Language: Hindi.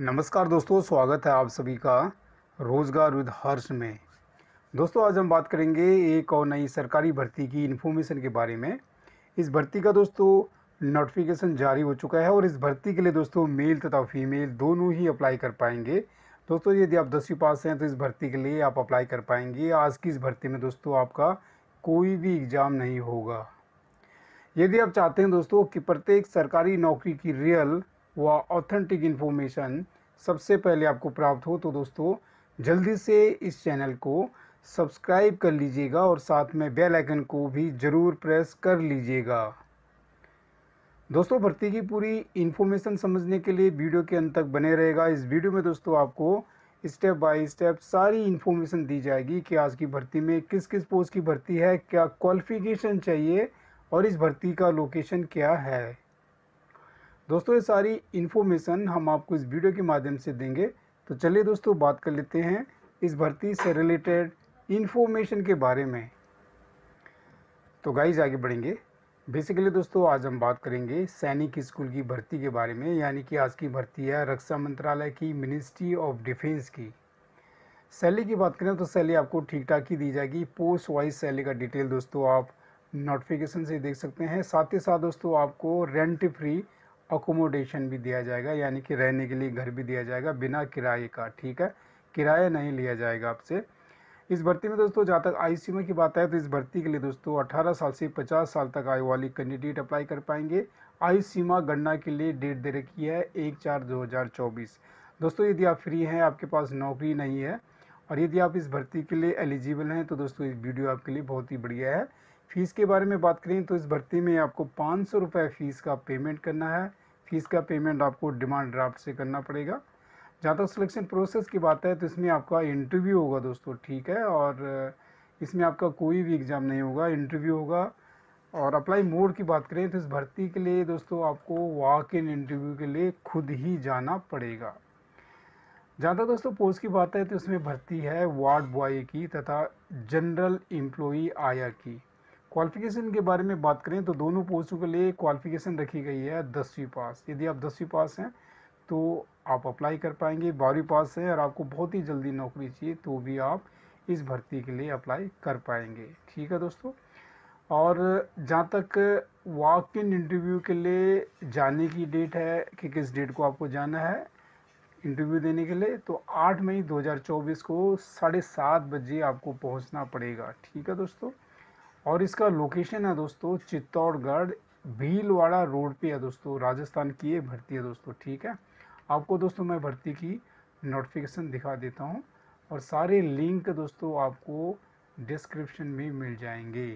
नमस्कार दोस्तों स्वागत है आप सभी का रोज़गार विद हर्ष में दोस्तों आज हम बात करेंगे एक और नई सरकारी भर्ती की इन्फॉर्मेशन के बारे में इस भर्ती का दोस्तों नोटिफिकेशन जारी हो चुका है और इस भर्ती के लिए दोस्तों मेल तथा फीमेल दोनों ही अप्लाई कर पाएंगे दोस्तों यदि आप दसवीं पास हैं तो इस भर्ती के लिए आप अप्लाई कर पाएंगे आज की इस भर्ती में दोस्तों आपका कोई भी एग्ज़ाम नहीं होगा यदि आप चाहते हैं दोस्तों कि प्रत्येक सरकारी नौकरी की रियल व ऑथेंटिक इन्फॉर्मेशन सबसे पहले आपको प्राप्त हो तो दोस्तों जल्दी से इस चैनल को सब्सक्राइब कर लीजिएगा और साथ में बेल आइकन को भी ज़रूर प्रेस कर लीजिएगा दोस्तों भर्ती की पूरी इन्फॉर्मेशन समझने के लिए वीडियो के अंत तक बने रहेगा इस वीडियो में दोस्तों आपको स्टेप बाय स्टेप सारी इन्फॉर्मेशन दी जाएगी कि आज की भर्ती में किस किस पोस्ट की भर्ती है क्या क्वालिफिकेशन चाहिए और इस भर्ती का लोकेशन क्या है दोस्तों ये सारी इन्फॉर्मेशन हम आपको इस वीडियो के माध्यम से देंगे तो चलिए दोस्तों बात कर लेते हैं इस भर्ती से रिलेटेड इन्फॉर्मेशन के बारे में तो गाइज आगे बढ़ेंगे बेसिकली दोस्तों आज हम बात करेंगे सैनिक स्कूल की भर्ती के बारे में यानी कि आज की भर्ती है रक्षा मंत्रालय की मिनिस्ट्री ऑफ डिफेंस की सैली की बात करें तो सैली आपको ठीक ठाक ही दी जाएगी पोस्ट वाइज सैली का डिटेल दोस्तों आप नोटिफिकेशन से देख सकते हैं साथ ही साथ दोस्तों आपको रेंट फ्री अकोमोडेशन भी दिया जाएगा यानी कि रहने के लिए घर भी दिया जाएगा बिना किराए का ठीक है किराया नहीं लिया जाएगा आपसे इस भर्ती में दोस्तों जहाँ तक आई की बात है तो इस भर्ती के लिए दोस्तों 18 साल से 50 साल तक आयु वाली कैंडिडेट अप्लाई कर पाएंगे आयु सीमा गणना के लिए डेट दे रखी है एक चार दो हज़ार चौबीस दोस्तों यदि आप फ्री हैं आपके पास नौकरी नहीं है और यदि आप इस भर्ती के लिए एलिजिबल हैं तो दोस्तों इस वीडियो आपके लिए बहुत ही बढ़िया है फ़ीस के बारे में बात करें तो इस भर्ती में आपको पाँच सौ रुपये फ़ीस का पेमेंट करना है फ़ीस का पेमेंट आपको डिमांड ड्राफ्ट से करना पड़ेगा जहाँ तक सिलेक्शन प्रोसेस की बात है तो इसमें आपका इंटरव्यू होगा दोस्तों ठीक है और इसमें आपका कोई भी एग्ज़ाम नहीं होगा इंटरव्यू होगा और अप्लाई मोड की बात करें तो इस भर्ती के लिए दोस्तों आपको वॉक इन इंटरव्यू के लिए खुद ही जाना पड़ेगा ज़्यादा दोस्तों पोस्ट की बात है तो इसमें भर्ती है वार्ड बॉय की तथा जनरल एम्प्लॉ आया की क्वालिफिकेशन के बारे में बात करें तो दोनों पोस्टों के लिए क्वालिफिकेशन रखी गई है दसवीं पास यदि आप दसवीं पास हैं तो आप अप्लाई कर पाएंगे बारहवीं पास हैं और आपको बहुत ही जल्दी नौकरी चाहिए तो भी आप इस भर्ती के लिए अप्लाई कर पाएंगे ठीक है दोस्तों और जहाँ तक वॉक इन इंटरव्यू के लिए जाने की डेट है कि किस डेट को आपको जाना है इंटरव्यू देने के लिए तो 8 मई 2024 को साढ़े सात बजे आपको पहुंचना पड़ेगा ठीक है दोस्तों और इसका लोकेशन है दोस्तों चित्तौड़गढ़ भीलवाड़ा रोड पे है दोस्तों राजस्थान की ये भर्ती है दोस्तों ठीक है आपको दोस्तों मैं भर्ती की नोटिफिकेशन दिखा देता हूँ और सारे लिंक दोस्तों आपको डिस्क्रिप्शन में मिल जाएंगे